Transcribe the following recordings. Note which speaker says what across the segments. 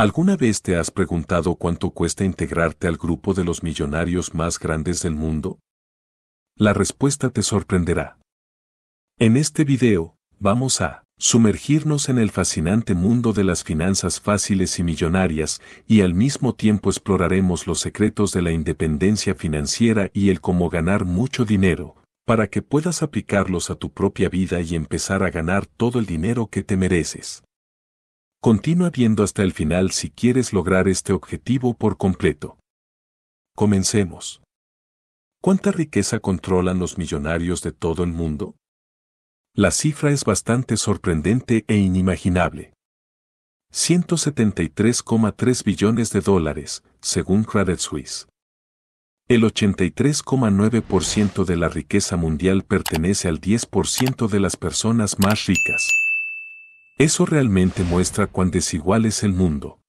Speaker 1: ¿Alguna vez te has preguntado cuánto cuesta integrarte al grupo de los millonarios más grandes del mundo? La respuesta te sorprenderá. En este video, vamos a sumergirnos en el fascinante mundo de las finanzas fáciles y millonarias y al mismo tiempo exploraremos los secretos de la independencia financiera y el cómo ganar mucho dinero, para que puedas aplicarlos a tu propia vida y empezar a ganar todo el dinero que te mereces. Continúa viendo hasta el final si quieres lograr este objetivo por completo. Comencemos. ¿Cuánta riqueza controlan los millonarios de todo el mundo? La cifra es bastante sorprendente e inimaginable. 173,3 billones de dólares, según Credit Suisse. El 83,9% de la riqueza mundial pertenece al 10% de las personas más ricas. Eso realmente muestra cuán desigual es el mundo.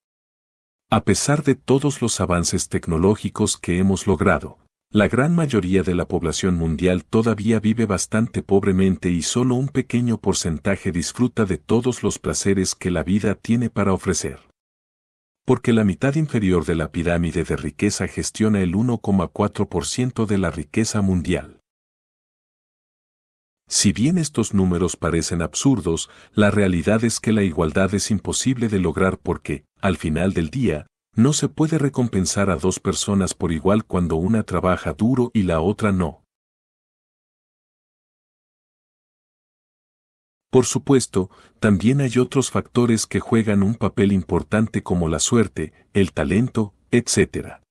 Speaker 1: A pesar de todos los avances tecnológicos que hemos logrado, la gran mayoría de la población mundial todavía vive bastante pobremente y solo un pequeño porcentaje disfruta de todos los placeres que la vida tiene para ofrecer. Porque la mitad inferior de la pirámide de riqueza gestiona el 1,4% de la riqueza mundial. Si bien estos números parecen absurdos, la realidad es que la igualdad es imposible de lograr porque, al final del día, no se puede recompensar a dos personas por igual cuando una trabaja duro y la otra no. Por supuesto, también hay otros factores que juegan un papel importante como la suerte, el talento, etc.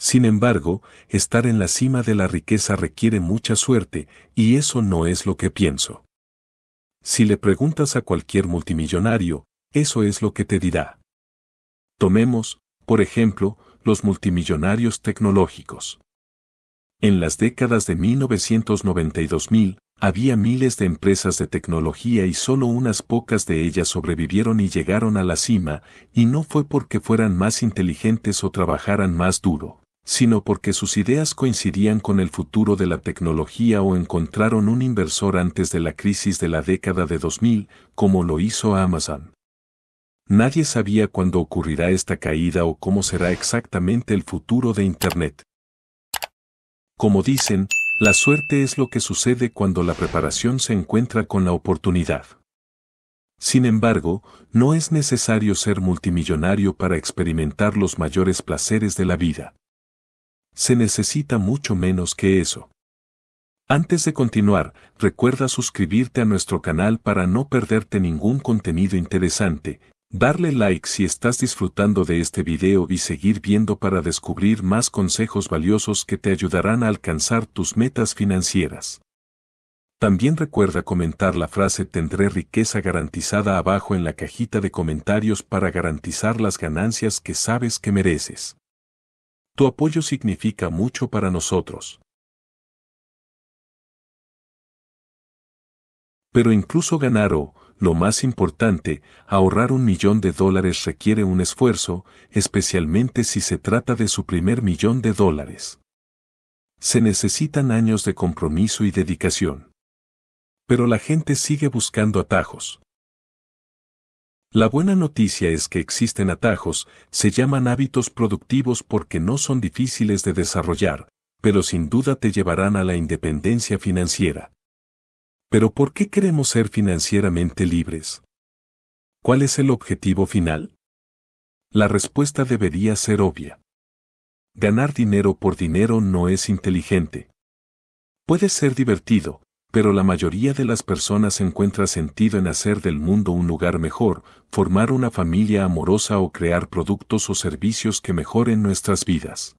Speaker 1: Sin embargo, estar en la cima de la riqueza requiere mucha suerte, y eso no es lo que pienso. Si le preguntas a cualquier multimillonario, eso es lo que te dirá. Tomemos, por ejemplo, los multimillonarios tecnológicos. En las décadas de 1992.000, había miles de empresas de tecnología y solo unas pocas de ellas sobrevivieron y llegaron a la cima, y no fue porque fueran más inteligentes o trabajaran más duro sino porque sus ideas coincidían con el futuro de la tecnología o encontraron un inversor antes de la crisis de la década de 2000, como lo hizo Amazon. Nadie sabía cuándo ocurrirá esta caída o cómo será exactamente el futuro de Internet. Como dicen, la suerte es lo que sucede cuando la preparación se encuentra con la oportunidad. Sin embargo, no es necesario ser multimillonario para experimentar los mayores placeres de la vida. Se necesita mucho menos que eso. Antes de continuar, recuerda suscribirte a nuestro canal para no perderte ningún contenido interesante, darle like si estás disfrutando de este video y seguir viendo para descubrir más consejos valiosos que te ayudarán a alcanzar tus metas financieras. También recuerda comentar la frase tendré riqueza garantizada abajo en la cajita de comentarios para garantizar las ganancias que sabes que mereces. Tu apoyo significa mucho para nosotros. Pero incluso ganar o, lo más importante, ahorrar un millón de dólares requiere un esfuerzo, especialmente si se trata de su primer millón de dólares. Se necesitan años de compromiso y dedicación. Pero la gente sigue buscando atajos. La buena noticia es que existen atajos, se llaman hábitos productivos porque no son difíciles de desarrollar, pero sin duda te llevarán a la independencia financiera. Pero ¿por qué queremos ser financieramente libres? ¿Cuál es el objetivo final? La respuesta debería ser obvia. Ganar dinero por dinero no es inteligente. Puede ser divertido, pero la mayoría de las personas encuentra sentido en hacer del mundo un lugar mejor, formar una familia amorosa o crear productos o servicios que mejoren nuestras vidas.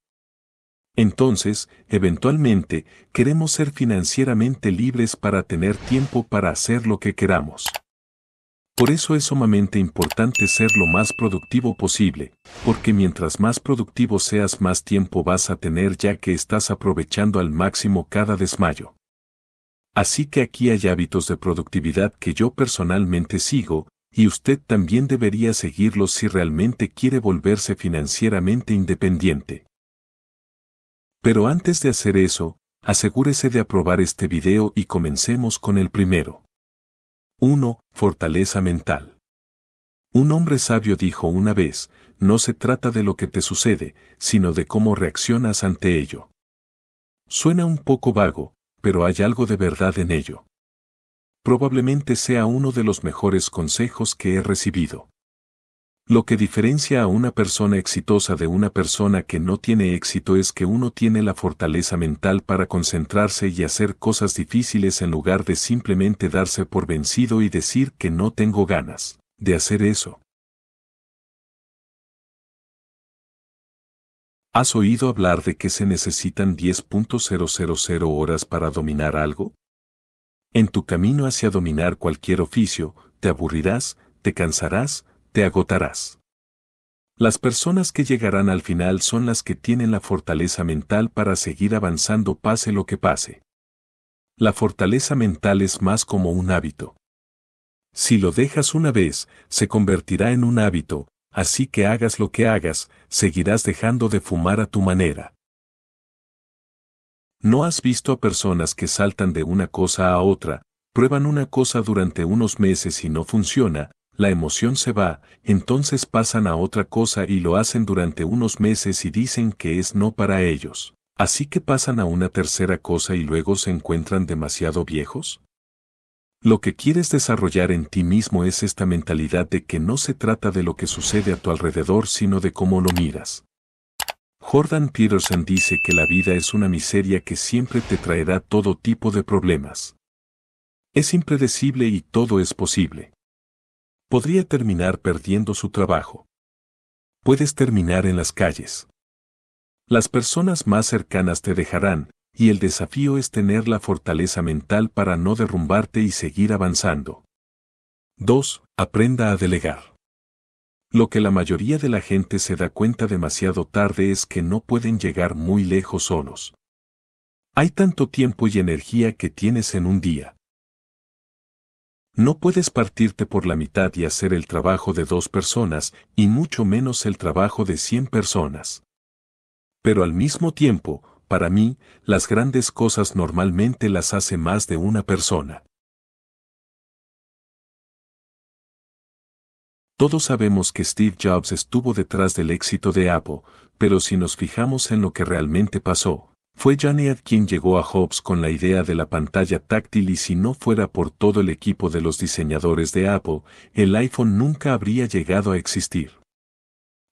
Speaker 1: Entonces, eventualmente, queremos ser financieramente libres para tener tiempo para hacer lo que queramos. Por eso es sumamente importante ser lo más productivo posible, porque mientras más productivo seas más tiempo vas a tener ya que estás aprovechando al máximo cada desmayo. Así que aquí hay hábitos de productividad que yo personalmente sigo, y usted también debería seguirlos si realmente quiere volverse financieramente independiente. Pero antes de hacer eso, asegúrese de aprobar este video y comencemos con el primero. 1. Fortaleza mental. Un hombre sabio dijo una vez, no se trata de lo que te sucede, sino de cómo reaccionas ante ello. Suena un poco vago, pero hay algo de verdad en ello. Probablemente sea uno de los mejores consejos que he recibido. Lo que diferencia a una persona exitosa de una persona que no tiene éxito es que uno tiene la fortaleza mental para concentrarse y hacer cosas difíciles en lugar de simplemente darse por vencido y decir que no tengo ganas de hacer eso. ¿Has oído hablar de que se necesitan 10.000 horas para dominar algo? En tu camino hacia dominar cualquier oficio, te aburrirás, te cansarás, te agotarás. Las personas que llegarán al final son las que tienen la fortaleza mental para seguir avanzando pase lo que pase. La fortaleza mental es más como un hábito. Si lo dejas una vez, se convertirá en un hábito, así que hagas lo que hagas, seguirás dejando de fumar a tu manera. ¿No has visto a personas que saltan de una cosa a otra, prueban una cosa durante unos meses y no funciona, la emoción se va, entonces pasan a otra cosa y lo hacen durante unos meses y dicen que es no para ellos. Así que pasan a una tercera cosa y luego se encuentran demasiado viejos? Lo que quieres desarrollar en ti mismo es esta mentalidad de que no se trata de lo que sucede a tu alrededor, sino de cómo lo miras. Jordan Peterson dice que la vida es una miseria que siempre te traerá todo tipo de problemas. Es impredecible y todo es posible. Podría terminar perdiendo su trabajo. Puedes terminar en las calles. Las personas más cercanas te dejarán, y el desafío es tener la fortaleza mental para no derrumbarte y seguir avanzando. 2. Aprenda a delegar. Lo que la mayoría de la gente se da cuenta demasiado tarde es que no pueden llegar muy lejos solos. Hay tanto tiempo y energía que tienes en un día. No puedes partirte por la mitad y hacer el trabajo de dos personas, y mucho menos el trabajo de 100 personas. Pero al mismo tiempo, para mí, las grandes cosas normalmente las hace más de una persona. Todos sabemos que Steve Jobs estuvo detrás del éxito de Apple, pero si nos fijamos en lo que realmente pasó, fue Janet quien llegó a Jobs con la idea de la pantalla táctil y si no fuera por todo el equipo de los diseñadores de Apple, el iPhone nunca habría llegado a existir.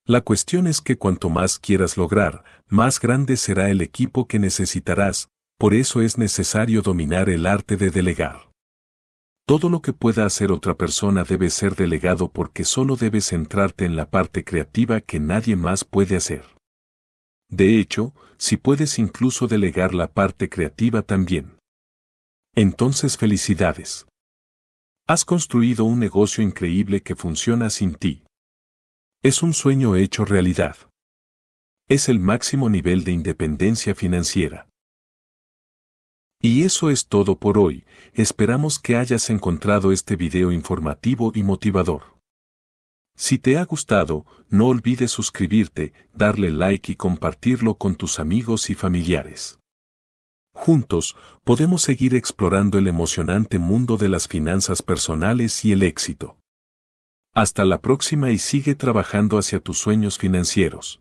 Speaker 1: La cuestión es que cuanto más quieras lograr, más grande será el equipo que necesitarás, por eso es necesario dominar el arte de delegar. Todo lo que pueda hacer otra persona debe ser delegado porque solo debes centrarte en la parte creativa que nadie más puede hacer. De hecho, si puedes incluso delegar la parte creativa también. Entonces felicidades. Has construido un negocio increíble que funciona sin ti. Es un sueño hecho realidad. Es el máximo nivel de independencia financiera. Y eso es todo por hoy, esperamos que hayas encontrado este video informativo y motivador. Si te ha gustado, no olvides suscribirte, darle like y compartirlo con tus amigos y familiares. Juntos, podemos seguir explorando el emocionante mundo de las finanzas personales y el éxito. Hasta la próxima y sigue trabajando hacia tus sueños financieros.